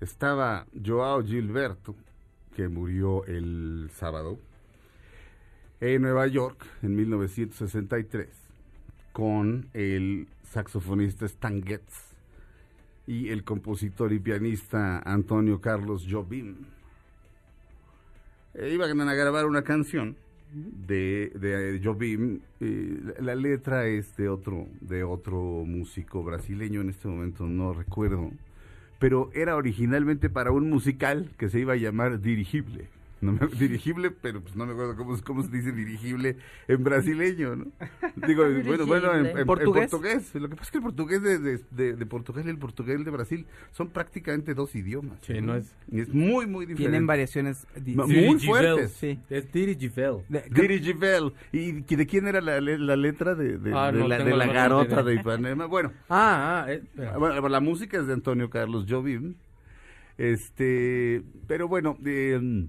estaba Joao Gilberto, que murió el sábado, en Nueva York en 1963, con el saxofonista Stan Getz y el compositor y pianista Antonio Carlos Jobim. E iban a grabar una canción de, Jobim. La, la letra es de otro, de otro músico brasileño, en este momento no recuerdo pero era originalmente para un musical que se iba a llamar Dirigible no me, dirigible, pero pues no me acuerdo cómo, se dice dirigible en brasileño, ¿no? Digo, bueno, bueno, en, ¿Portugués? Lo que pasa es que el portugués de, de, de, de, Portugal y el portugués de Brasil son prácticamente dos idiomas. Sí, ¿no? es. Y es muy, muy diferente. Tienen variaciones muy fuertes. Sí. Es dirigivel. Dirigivel. ¿Y de quién era la, la letra ah, de, la, la garota de Ipanema? Bueno, ah, ah, eh, bueno, la música es de Antonio Carlos Jobim. Este, pero bueno, de eh,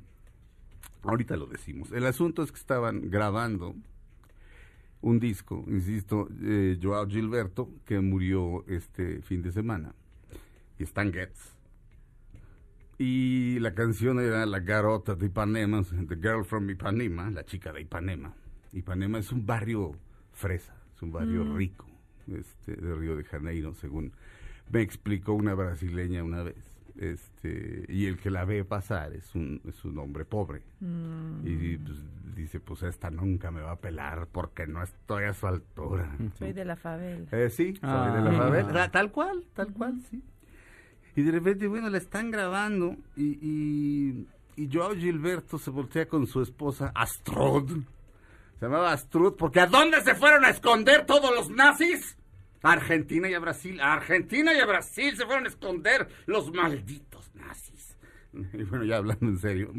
Ahorita lo decimos. El asunto es que estaban grabando un disco, insisto, eh, Joao Gilberto, que murió este fin de semana. Y Stan Getz. Y la canción era La Garota de Ipanema, The Girl from Ipanema, la chica de Ipanema. Ipanema es un barrio fresa, es un barrio mm. rico este, de Río de Janeiro, según me explicó una brasileña una vez este y el que la ve pasar es un, es hombre pobre mm. y pues, dice pues esta nunca me va a pelar porque no estoy a su altura soy de la favela eh, sí de la ah. favela tal cual tal cual sí y de repente bueno la están grabando y, y, y Joao Gilberto se voltea con su esposa Astrud se llamaba Astrud porque ¿a dónde se fueron a esconder todos los nazis? Argentina y a Brasil, Argentina y a Brasil se fueron a esconder los malditos nazis. bueno, ya hablando en serio.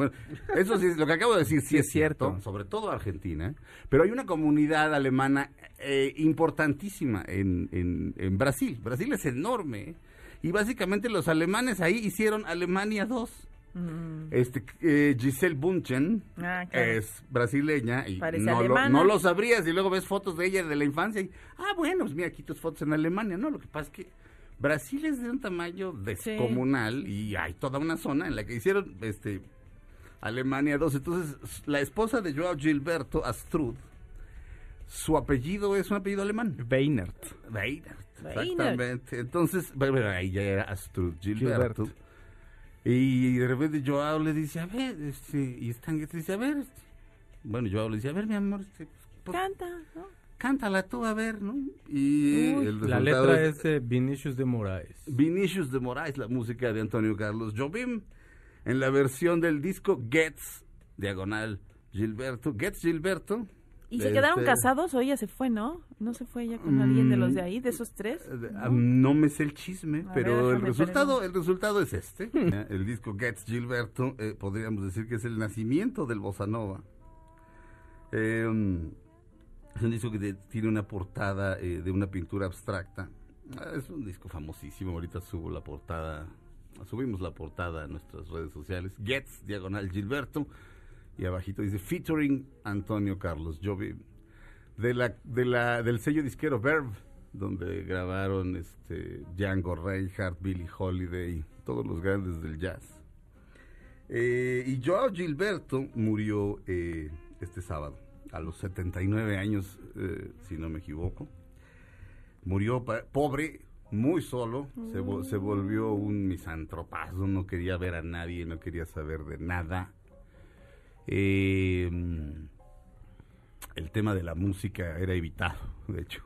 eso sí, lo que acabo de decir sí, es cierto, sobre todo Argentina, pero hay una comunidad alemana eh, importantísima en, en, Brasil. Brasil es enorme. Y básicamente los alemanes ahí hicieron Alemania 2. Mm. Este, eh, Giselle Bunchen ah, es brasileña y no lo, sabrías. Y luego ves fotos de ella de la infancia y, ah, bueno, pues mira, aquí tus fotos en Alemania, ¿no? Lo que pasa es que Brasil es de un tamaño descomunal y hay toda una zona en la que hicieron este Alemania 2. Entonces, la esposa de Joao Gilberto Astrud, su apellido es un apellido alemán. Weinert. Weinert, exactamente. Entonces, bueno, ahí ya era Astrud Gilberto y, de repente Joao le dice, a ver, este", y dice, a ver, este". bueno, Joao le dice, a ver, mi amor, este, pues, pues, canta, ¿no? Cántala tú, a ver, ¿no? Y la letra es, eh, Vinicius de Moraes. Vinicius de Moraes, la música de Antonio Carlos Jobim, en la versión del disco Gets, diagonal Gilberto, Gets Gilberto, ¿Y se quedaron este, casados o ella se fue, no? ¿No se fue ella con alguien de los de ahí, de esos tres? Mm, eh, no, me sé el chisme, pero el resultado el resultado es este. el disco Gets Gilberto, eh, podríamos decir que es el nacimiento del bossa nova. Em, es un disco que tiene una portada eh, de una pintura abstracta. Ah, es un disco famosísimo, ahorita subo la portada, subimos la portada a nuestras redes sociales. Gets, diagonal Gilberto y abajito dice featuring Antonio Carlos Jovi de la, de la, del sello disquero Verve donde grabaron este Django Reinhardt, Billie Holiday, todos los grandes del jazz. Eh, y Joao Gilberto murió eh, este sábado, a los 79 años, eh, si no me equivoco. Murió pobre, muy solo, se, se volvió un misantropazo, no quería ver a nadie, no quería saber de nada Em, el tema de la música era evitado, de hecho.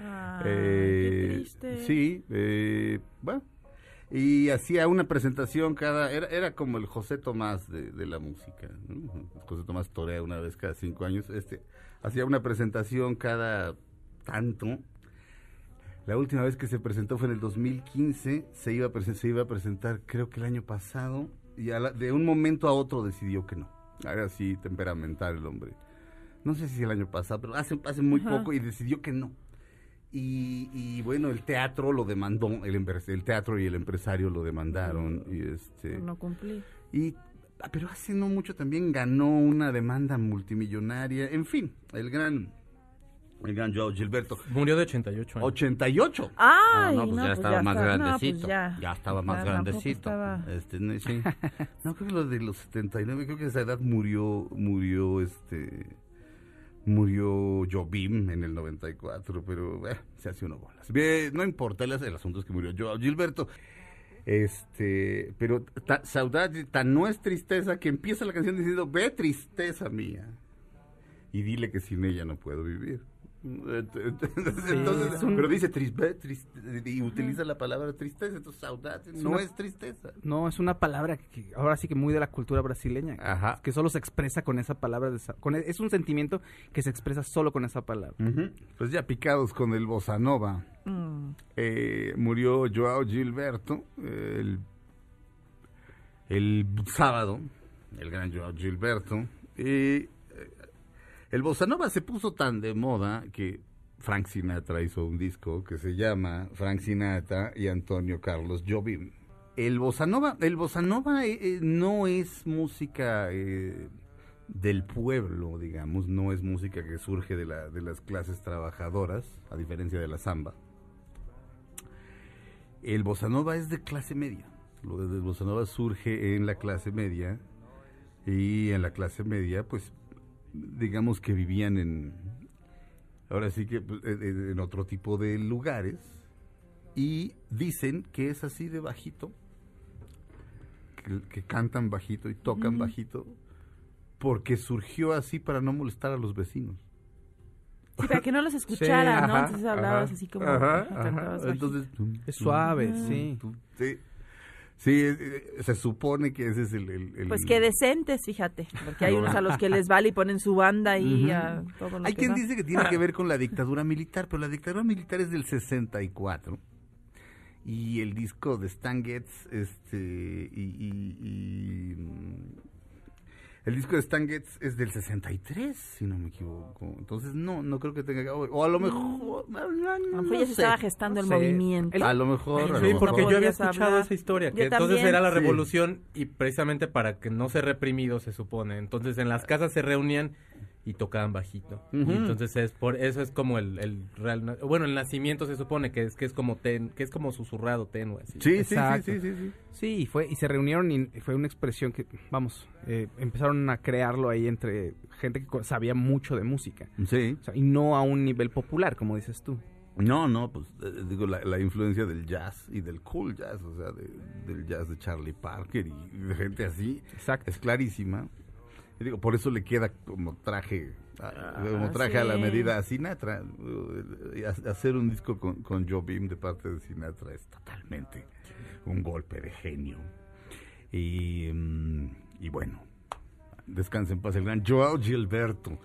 ah, eh, qué Sí, eh, bueno. Y hacía una presentación cada... Era, como el José Tomás de, la música. José Tomás torea una vez cada cinco años. Este Hacía una presentación cada tanto. La última vez que se presentó fue en el 2015. Se iba a, se iba a presentar creo que el año pasado y de un momento a otro decidió que no. Era así temperamental el hombre. No sé si el año pasado, pero hace, hace muy poco y decidió que no. Y, bueno, el teatro lo demandó, el, teatro y el empresario lo demandaron. Y este, no cumplí. Y, ah, pero hace no mucho también ganó una demanda multimillonaria. En fin, el gran el gran Gilberto. Murió de 88 años. 88. Ah, ah, no, pues, ya, estaba más grandecito. ya. estaba más este, grandecito. no creo que lo de los 79, creo que esa edad murió murió este murió Jobim en el 94, pero eh, se hace uno bolas. no importa, el, asunto es que murió Joao Gilberto. Este, pero ta, saudade tan no es tristeza que empieza la canción diciendo, ve tristeza mía. Y dile que sin ella no puedo vivir. Pero dice tristeza triste, y utiliza mm. la palabra tristeza, entonces saudade no es tristeza. No, es una palabra que ahora sí que muy de la cultura brasileña, Ajá. que solo se expresa con esa palabra, e, es un sentimiento que se expresa solo con esa palabra. Pues ya picados con el bossa nova, mm. eh, murió Joao Gilberto eh, el, el sábado, el gran Joao Gilberto, y el bossa nova se puso tan de moda que Frank Sinatra hizo un disco que se llama Frank Sinatra y Antonio Carlos Jobim. El bossa nova, nova eh, eh, no es música eh, del pueblo, digamos, no es música que surge de, de las clases trabajadoras, a diferencia de la samba. El bossa nova es de clase media. Lo del bossa nova surge en la clase media y en la clase media, pues digamos que vivían en, ahora sí que pues, en otro tipo de lugares, y dicen que es así de bajito, que, cantan bajito y tocan bajito, porque surgió así para no molestar a los vecinos. para que no los escucharan, Entonces hablabas así como... es suave, ah. sí. Sí, eh, se supone que ese es el... Pues que decentes, fíjate, porque hay unos a los que les vale y ponen su banda y a Hay quien dice que tiene que ver con la dictadura militar, pero la dictadura militar es del 64 y el disco de Stan Getz este, y el disco de Stan Getz es del 63, si no me equivoco. Entonces, no, no creo que tenga O a lo mm. mejor... No, no, ya se estaba gestando el movimiento. a lo mejor... sí, porque yo había escuchado esa historia, que entonces era la revolución y precisamente para que no se reprimido, se supone. Entonces, en las casas se reunían y tocaban bajito. entonces es por eso es como el, real bueno, el nacimiento se supone que es que es como ten, que es como susurrado tenue así. Sí, sí, sí, sí, sí, y fue y se reunieron y fue una expresión que vamos, eh, empezaron a crearlo ahí entre gente que sabía mucho de música. Sí. y no a un nivel popular, como dices tú. No, no, pues eh, eh, digo, la, la, influencia del jazz y del cool jazz, o sea, del jazz de Charlie Parker y de gente así, Exacto. es clarísima digo, por eso le queda como traje, ah, ah, como traje a la medida a Sinatra. Hacer un disco con, con Bim de parte de Sinatra es totalmente un golpe de genio. Y, mm, y bueno, descansen paz el gran Joao Gilberto.